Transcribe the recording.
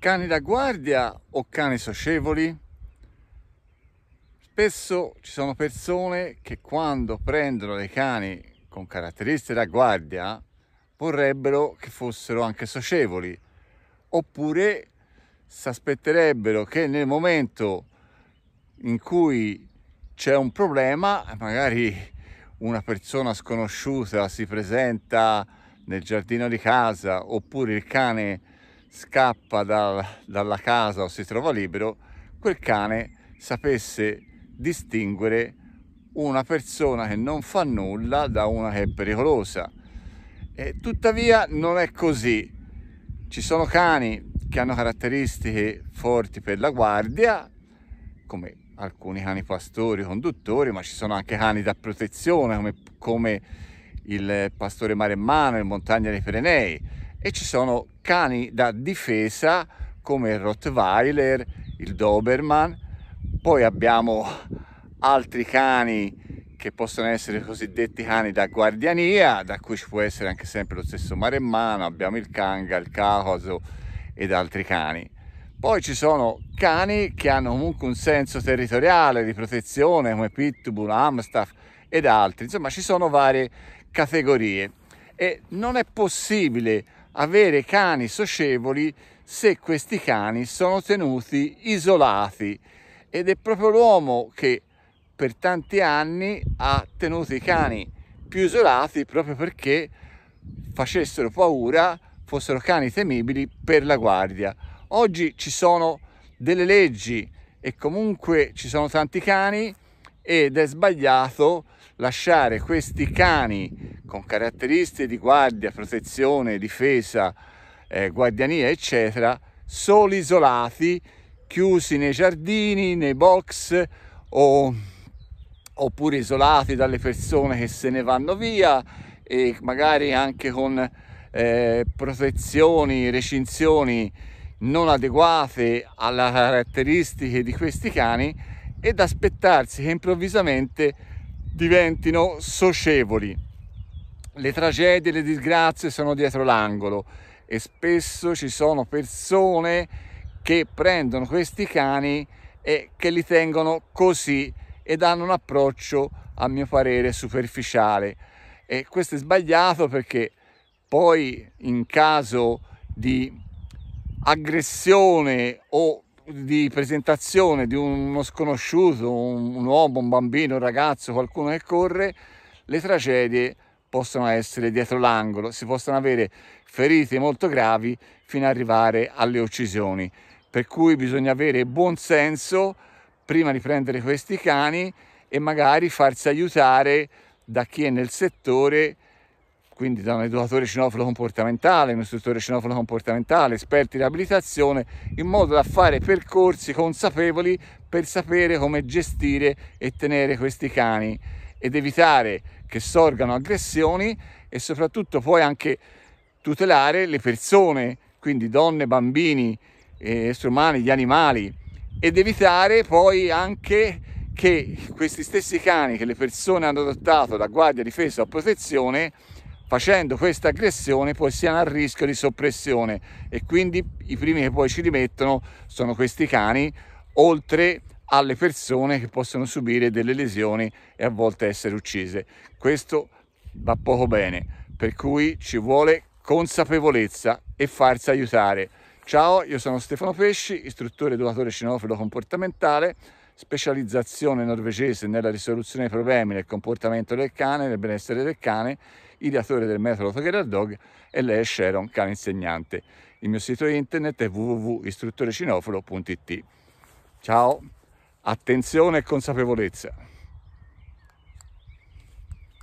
Cani da guardia o cani socievoli? Spesso ci sono persone che quando prendono dei cani con caratteristiche da guardia vorrebbero che fossero anche socievoli oppure si aspetterebbero che nel momento in cui c'è un problema magari una persona sconosciuta si presenta nel giardino di casa oppure il cane scappa dal, dalla casa o si trova libero, quel cane sapesse distinguere una persona che non fa nulla da una che è pericolosa. E tuttavia non è così. Ci sono cani che hanno caratteristiche forti per la guardia, come alcuni cani pastori, conduttori, ma ci sono anche cani da protezione, come, come il pastore maremmano in montagna dei Pirenei e ci sono cani da difesa come il Rottweiler, il Doberman, poi abbiamo altri cani che possono essere cosiddetti cani da guardiania, da cui ci può essere anche sempre lo stesso maremmano, abbiamo il Kanga, il Caucaso ed altri cani. Poi ci sono cani che hanno comunque un senso territoriale di protezione come Pitbull, Amstaff ed altri, insomma ci sono varie categorie e non è possibile avere cani socievoli se questi cani sono tenuti isolati ed è proprio l'uomo che per tanti anni ha tenuto i cani più isolati proprio perché facessero paura, fossero cani temibili per la guardia. Oggi ci sono delle leggi e comunque ci sono tanti cani ed è sbagliato lasciare questi cani con caratteristiche di guardia, protezione, difesa, eh, guardiania, eccetera, soli isolati, chiusi nei giardini, nei box o, oppure isolati dalle persone che se ne vanno via e magari anche con eh, protezioni, recinzioni non adeguate alle caratteristiche di questi cani ed aspettarsi che improvvisamente diventino socievoli le tragedie, e le disgrazie sono dietro l'angolo e spesso ci sono persone che prendono questi cani e che li tengono così ed hanno un approccio a mio parere superficiale e questo è sbagliato perché poi in caso di aggressione o di presentazione di uno sconosciuto, un, uomo, un bambino, un ragazzo, qualcuno che corre, le tragedie possono essere dietro l'angolo, si possono avere ferite molto gravi fino ad arrivare alle uccisioni. Per cui bisogna avere buon senso prima di prendere questi cani e magari farsi aiutare da chi è nel settore, quindi da un educatore cinofilo comportamentale, un istruttore cinofilo comportamentale, esperti di abilitazione, in modo da fare percorsi consapevoli per sapere come gestire e tenere questi cani ed evitare che sorgano aggressioni e soprattutto poi anche tutelare le persone, quindi donne, bambini, eh, esseri umani, gli animali ed evitare poi anche che questi stessi cani che le persone hanno adottato da guardia, difesa o protezione facendo questa aggressione poi siano a rischio di soppressione e quindi i primi che poi ci rimettono sono questi cani oltre alle persone che possono subire delle lesioni e a volte essere uccise. Questo va poco bene, per cui ci vuole consapevolezza e farsi aiutare. Ciao, io sono Stefano Pesci, istruttore educatore cinofilo comportamentale, specializzazione norvegese nella risoluzione dei problemi nel comportamento del cane, nel benessere del cane, ideatore del metodo Together Dog e lei è Sharon, cane insegnante. Il mio sito internet è www.istruttorecinofilo.it. Ciao! attenzione e consapevolezza.